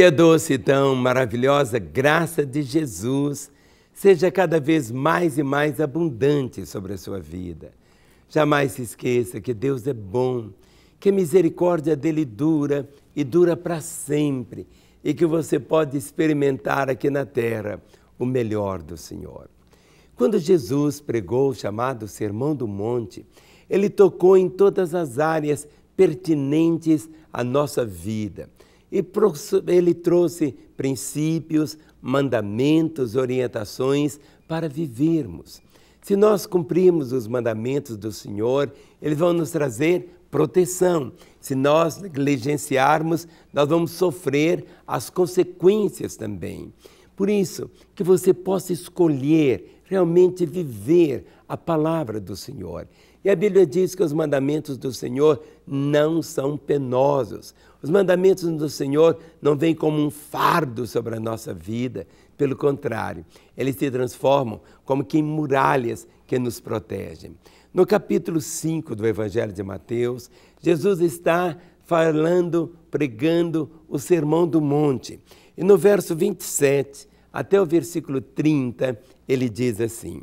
Que a doce e tão maravilhosa graça de Jesus seja cada vez mais e mais abundante sobre a sua vida. Jamais se esqueça que Deus é bom, que a misericórdia dele dura e dura para sempre, e que você pode experimentar aqui na terra o melhor do Senhor. Quando Jesus pregou o chamado Sermão do Monte, ele tocou em todas as áreas pertinentes à nossa vida e ele trouxe princípios, mandamentos, orientações para vivermos. Se nós cumprirmos os mandamentos do Senhor, eles vão nos trazer proteção. Se nós negligenciarmos, nós vamos sofrer as consequências também. Por isso, que você possa escolher realmente viver a palavra do Senhor. E a Bíblia diz que os mandamentos do Senhor não são penosos. Os mandamentos do Senhor não vêm como um fardo sobre a nossa vida. Pelo contrário, eles se transformam como que em muralhas que nos protegem. No capítulo 5 do Evangelho de Mateus, Jesus está falando, pregando o Sermão do Monte. E no verso 27 até o versículo 30, ele diz assim: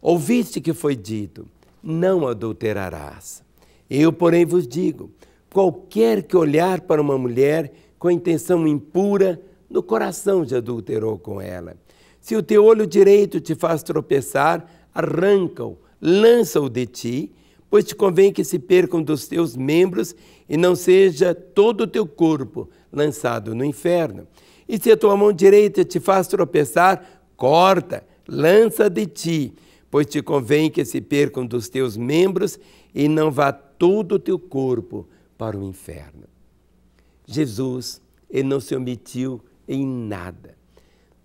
Ouviste que foi dito não adulterarás. Eu, porém, vos digo: qualquer que olhar para uma mulher com intenção impura, no coração já adulterou com ela. Se o teu olho direito te faz tropeçar, arranca-o, lança-o de ti, pois te convém que se percam dos teus membros e não seja todo o teu corpo lançado no inferno. E se a tua mão direita te faz tropeçar, corta, lança de ti pois te convém que se percam dos teus membros e não vá todo o teu corpo para o inferno. Jesus, ele não se omitiu em nada.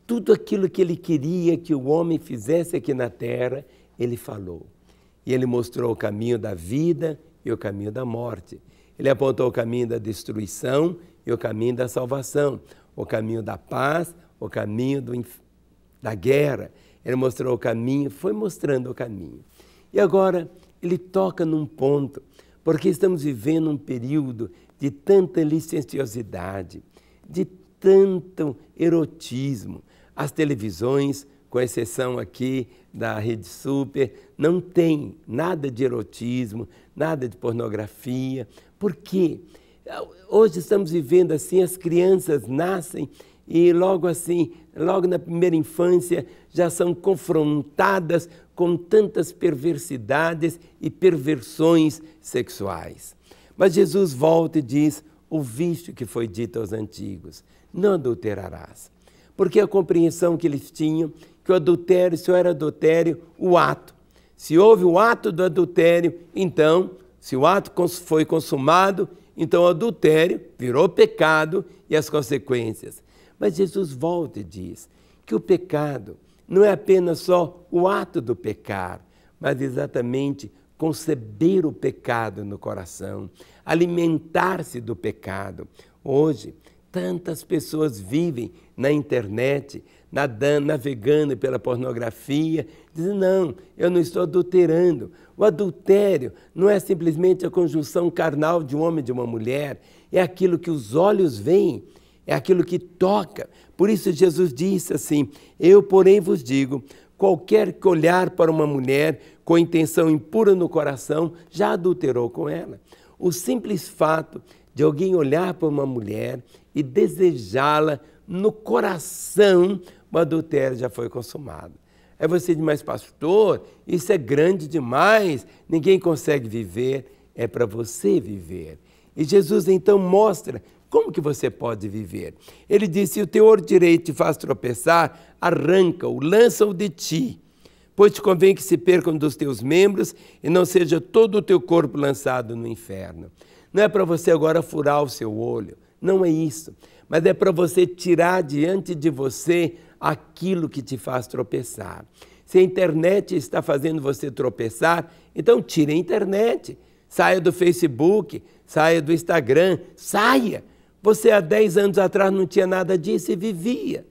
Tudo aquilo que ele queria que o homem fizesse aqui na terra, ele falou. E ele mostrou o caminho da vida e o caminho da morte. Ele apontou o caminho da destruição e o caminho da salvação, o caminho da paz, o caminho do, da guerra ele mostrou o caminho, foi mostrando o caminho. E agora ele toca num ponto, porque estamos vivendo um período de tanta licenciosidade, de tanto erotismo. As televisões, com exceção aqui da Rede Super, não tem nada de erotismo, nada de pornografia. Por quê? Hoje estamos vivendo assim, as crianças nascem e logo assim logo na primeira infância, já são confrontadas com tantas perversidades e perversões sexuais. Mas Jesus volta e diz: Ouviste o que foi dito aos antigos, não adulterarás. Porque a compreensão que eles tinham que o adultério só era adultério o ato. Se houve o ato do adultério, então, se o ato foi consumado, então o adultério virou pecado e as consequências. Mas Jesus volta e diz que o pecado não é apenas só o ato do pecar, mas exatamente conceber o pecado no coração, alimentar-se do pecado. Hoje, tantas pessoas vivem na internet, nadando, navegando pela pornografia, dizem: não, eu não estou adulterando. O adultério não é simplesmente a conjunção carnal de um homem e de uma mulher, é aquilo que os olhos veem, é aquilo que toca. Por isso Jesus disse assim: Eu, porém, vos digo: qualquer que olhar para uma mulher com intenção impura no coração, já adulterou com ela. O simples fato de alguém olhar para uma mulher e desejá-la no coração, o adultério já foi consumado. Aí é você diz, mas pastor, isso é grande demais, ninguém consegue viver. É para você viver. E Jesus então mostra como que você pode viver? Ele disse: Se o teor direito te faz tropeçar, arranca-o, lança-o de ti. Pois te convém que se percam dos teus membros e não seja todo o teu corpo lançado no inferno. Não é para você agora furar o seu olho, não é isso. Mas é para você tirar diante de você aquilo que te faz tropeçar. Se a internet está fazendo você tropeçar, então tire a internet. Saia do Facebook, saia do Instagram, saia você há 10 anos atrás não tinha nada disso e vivia.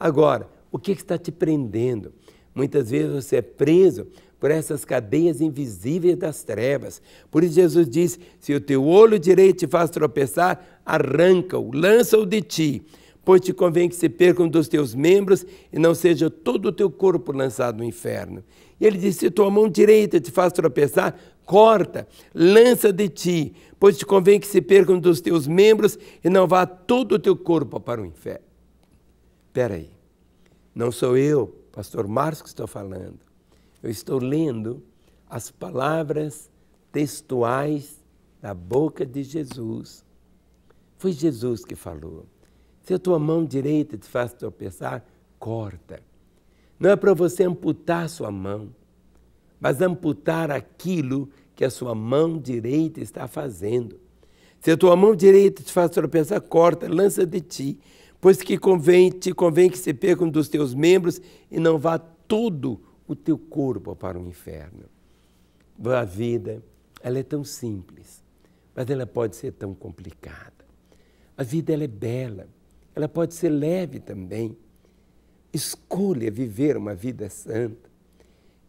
Agora, o que está te prendendo? Muitas vezes você é preso por essas cadeias invisíveis das trevas. Por isso Jesus diz: se o teu olho direito te faz tropeçar, arranca-o, lança-o de ti, pois te convém que se percam dos teus membros e não seja todo o teu corpo lançado no inferno. E ele disse: Se tua mão direita te faz tropeçar, corta, lança de ti, pois te convém que se percam dos teus membros e não vá todo o teu corpo para o inferno. Espera aí, não sou eu, pastor Marcos, que estou falando. Eu estou lendo as palavras textuais da boca de Jesus. Foi Jesus que falou. Se a tua mão direita te faz tropeçar, corta não é para você amputar sua mão, mas amputar aquilo que a sua mão direita está fazendo. Se a tua mão direita te faz tropeçar, corta, lança de ti, pois que convém, te convém que se perca um dos teus membros e não vá todo o teu corpo para o inferno. A vida, ela é tão simples, mas ela pode ser tão complicada. A vida ela é bela, ela pode ser leve também, Escolha viver uma vida santa.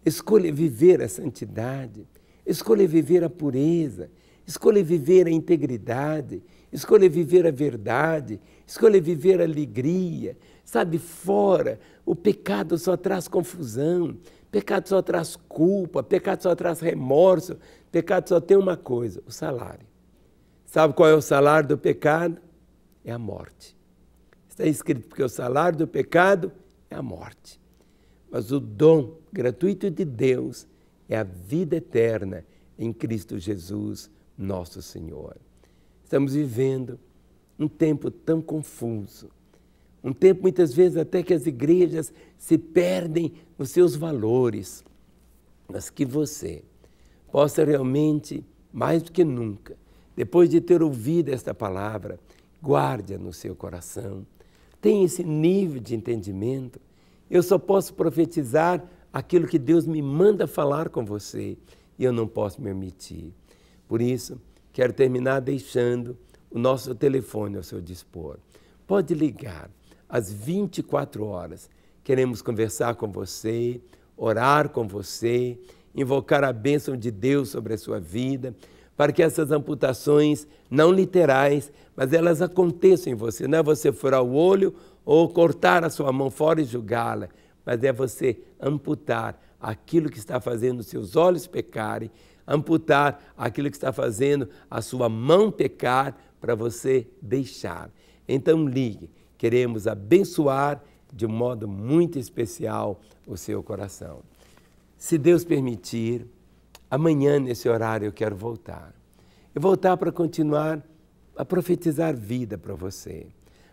Escolha viver a santidade. Escolha viver a pureza. Escolha viver a integridade. Escolha viver a verdade. Escolha viver a alegria. Sabe, fora, o pecado só traz confusão. Pecado só traz culpa, pecado só traz remorso, pecado só tem uma coisa: o salário. Sabe qual é o salário do pecado? É a morte. Está escrito porque o salário do pecado a morte. Mas o dom gratuito de Deus é a vida eterna em Cristo Jesus, nosso Senhor. Estamos vivendo um tempo tão confuso, um tempo muitas vezes até que as igrejas se perdem nos seus valores, mas que você possa realmente, mais do que nunca, depois de ter ouvido esta palavra, guarde-a no seu coração tem esse nível de entendimento. Eu só posso profetizar aquilo que Deus me manda falar com você e eu não posso me omitir. Por isso, quero terminar deixando o nosso telefone ao seu dispor. Pode ligar às 24 horas. Queremos conversar com você, orar com você, invocar a bênção de Deus sobre a sua vida para que essas amputações, não literais, mas elas aconteçam em você. Não é você furar o olho ou cortar a sua mão fora e julgá-la, mas é você amputar aquilo que está fazendo seus olhos pecarem, amputar aquilo que está fazendo a sua mão pecar, para você deixar. Então ligue, queremos abençoar de um modo muito especial o seu coração. Se Deus permitir, Amanhã, nesse horário, eu quero voltar. Eu voltar para continuar a profetizar vida para você.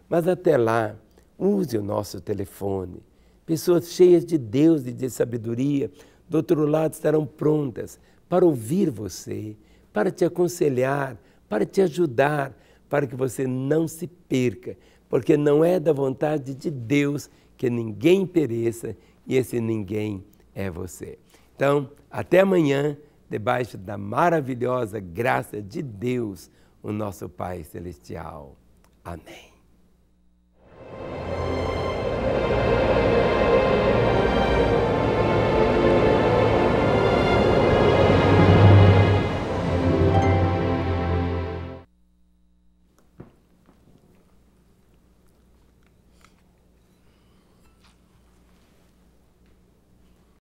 Mas até lá, use o nosso telefone. Pessoas cheias de Deus e de sabedoria, do outro lado, estarão prontas para ouvir você, para te aconselhar, para te ajudar, para que você não se perca, porque não é da vontade de Deus que ninguém pereça e esse ninguém é você. Então, até amanhã debaixo da maravilhosa graça de Deus, o nosso Pai Celestial. Amém.